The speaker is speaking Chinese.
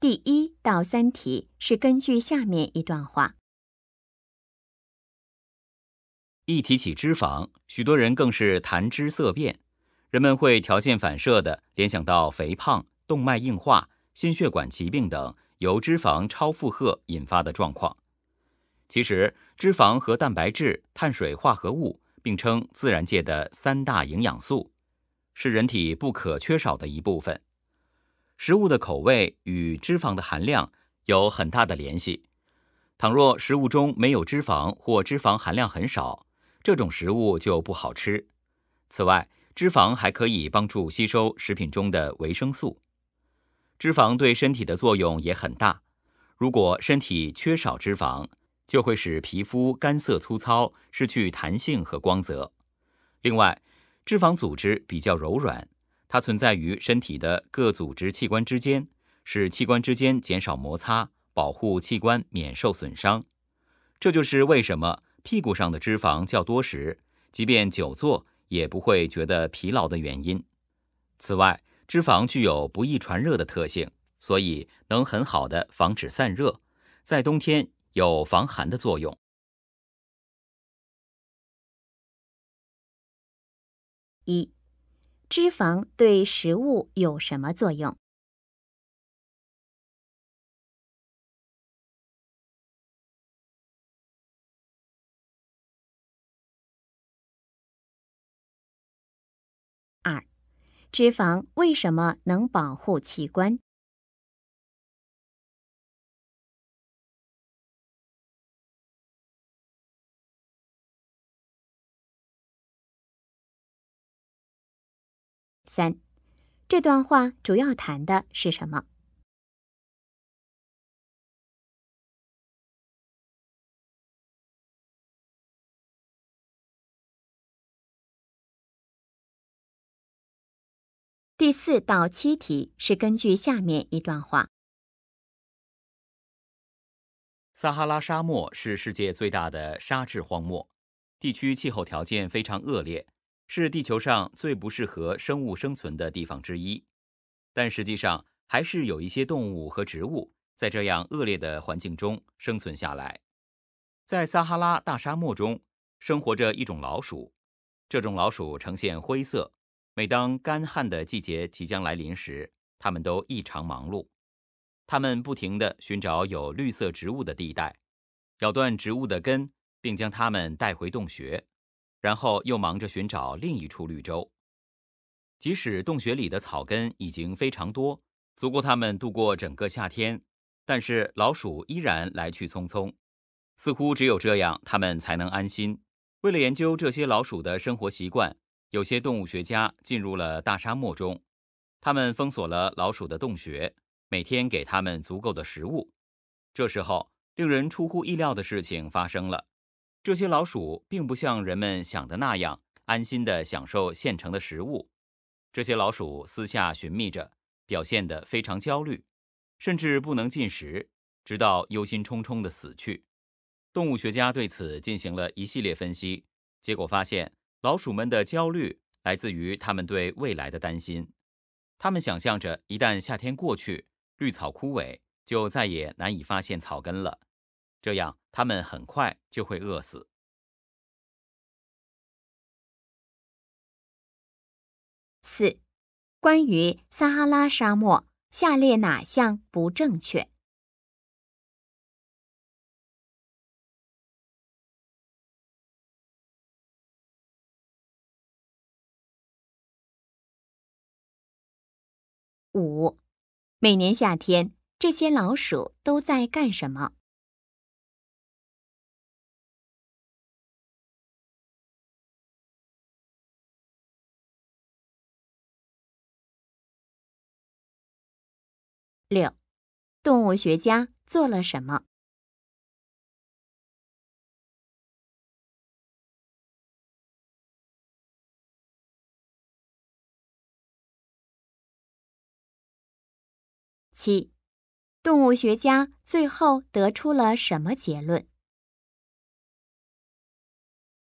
第一到三题是根据下面一段话：一提起脂肪，许多人更是谈之色变，人们会条件反射的联想到肥胖、动脉硬化、心血管疾病等由脂肪超负荷引发的状况。其实，脂肪和蛋白质、碳水化合物并称自然界的三大营养素，是人体不可缺少的一部分。食物的口味与脂肪的含量有很大的联系。倘若食物中没有脂肪或脂肪含量很少，这种食物就不好吃。此外，脂肪还可以帮助吸收食品中的维生素。脂肪对身体的作用也很大。如果身体缺少脂肪，就会使皮肤干涩粗糙，失去弹性和光泽。另外，脂肪组织比较柔软。它存在于身体的各组织器官之间，使器官之间减少摩擦，保护器官免受损伤。这就是为什么屁股上的脂肪较多时，即便久坐也不会觉得疲劳的原因。此外，脂肪具有不易传热的特性，所以能很好的防止散热，在冬天有防寒的作用。一。脂肪对食物有什么作用？二，脂肪为什么能保护器官？三，这段话主要谈的是什么？第四到七题是根据下面一段话：撒哈拉沙漠是世界最大的沙质荒漠，地区气候条件非常恶劣。是地球上最不适合生物生存的地方之一，但实际上还是有一些动物和植物在这样恶劣的环境中生存下来。在撒哈拉大沙漠中，生活着一种老鼠，这种老鼠呈现灰色。每当干旱的季节即将来临时，它们都异常忙碌，它们不停地寻找有绿色植物的地带，咬断植物的根，并将它们带回洞穴。然后又忙着寻找另一处绿洲。即使洞穴里的草根已经非常多，足够它们度过整个夏天，但是老鼠依然来去匆匆，似乎只有这样，它们才能安心。为了研究这些老鼠的生活习惯，有些动物学家进入了大沙漠中，他们封锁了老鼠的洞穴，每天给它们足够的食物。这时候，令人出乎意料的事情发生了。这些老鼠并不像人们想的那样安心地享受现成的食物。这些老鼠私下寻觅着，表现得非常焦虑，甚至不能进食，直到忧心忡忡地死去。动物学家对此进行了一系列分析，结果发现，老鼠们的焦虑来自于他们对未来的担心。他们想象着，一旦夏天过去，绿草枯萎，就再也难以发现草根了。这样，他们很快就会饿死。四、关于撒哈拉沙漠，下列哪项不正确？五、每年夏天，这些老鼠都在干什么？六，动物学家做了什么？七，动物学家最后得出了什么结论？